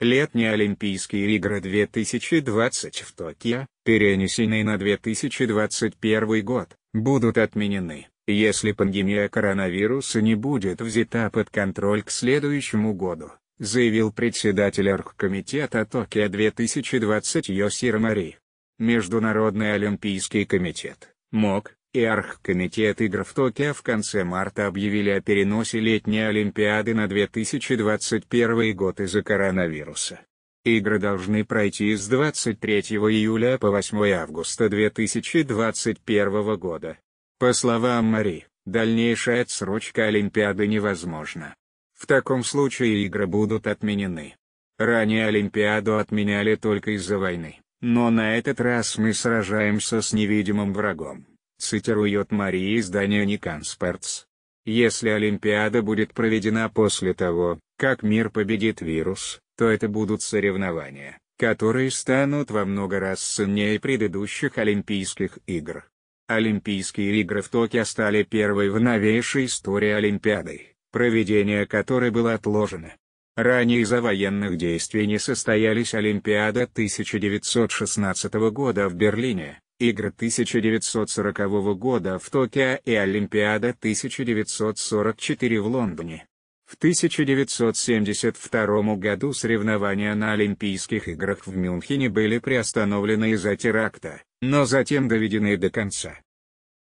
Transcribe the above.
Летние Олимпийские игры 2020 в Токио, перенесенные на 2021 год, будут отменены, если пандемия коронавируса не будет взята под контроль к следующему году, заявил председатель Оргкомитета Токио 2020 Йосир Мари. Международный Олимпийский комитет, МОК, и Архкомитет игр в Токио в конце марта объявили о переносе летней Олимпиады на 2021 год из-за коронавируса. Игры должны пройти с 23 июля по 8 августа 2021 года. По словам Мари, дальнейшая отсрочка Олимпиады невозможна. В таком случае игры будут отменены. Ранее Олимпиаду отменяли только из-за войны, но на этот раз мы сражаемся с невидимым врагом цитирует Мария издание Никанспертс. Если Олимпиада будет проведена после того, как мир победит вирус, то это будут соревнования, которые станут во много раз ценнее предыдущих Олимпийских игр. Олимпийские игры в Токио стали первой в новейшей истории Олимпиады, проведение которой было отложено. Ранее из-за военных действий не состоялись Олимпиада 1916 года в Берлине, Игры 1940 года в Токио и Олимпиада 1944 в Лондоне. В 1972 году соревнования на Олимпийских играх в Мюнхене были приостановлены из-за теракта, но затем доведены до конца.